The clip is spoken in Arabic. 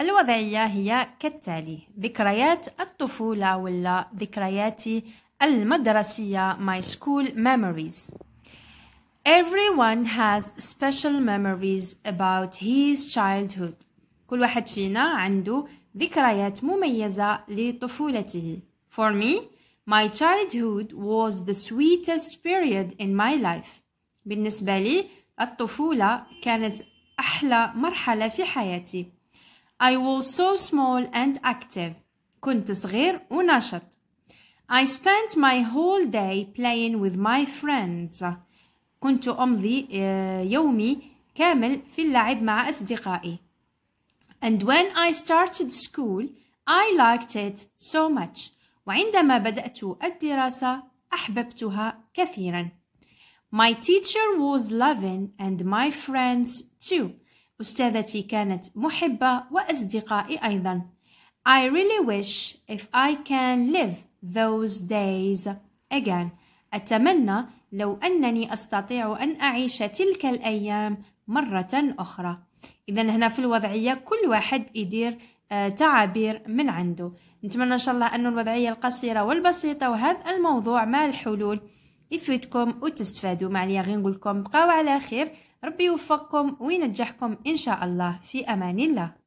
الوضعية هي كالتالي ذكريات الطفولة ولا ذكرياتي المدرسية my school memories Everyone has special memories about his childhood كل واحد فينا عنده ذكريات مميزة لطفولته For me, my childhood was the sweetest period in my life بالنسبة لي الطفولة كانت أحلى مرحلة في حياتي I was so small and active. كنت صغير ونشط. I spent my whole day playing with my friends. كنت أمضي يومي كامل في اللعب مع أصدقائي. And when I started school, I liked it so much. وعندما بدأت الدراسة أحببتها كثيرا. My teacher was loving and my friends too. أستاذتي كانت محبة وأصدقائي أيضا I really wish if I can live those days again أتمنى لو أنني أستطيع أن أعيش تلك الأيام مرة أخرى إذا هنا في الوضعية كل واحد يدير آه، تعابير من عنده نتمنى إن شاء الله أن الوضعية القصيرة والبسيطة وهذا الموضوع مع الحلول يفيدكم وتستفادوا معليا غير نقول لكم بقاو على خير ربي يوفقكم وينجحكم إن شاء الله في أمان الله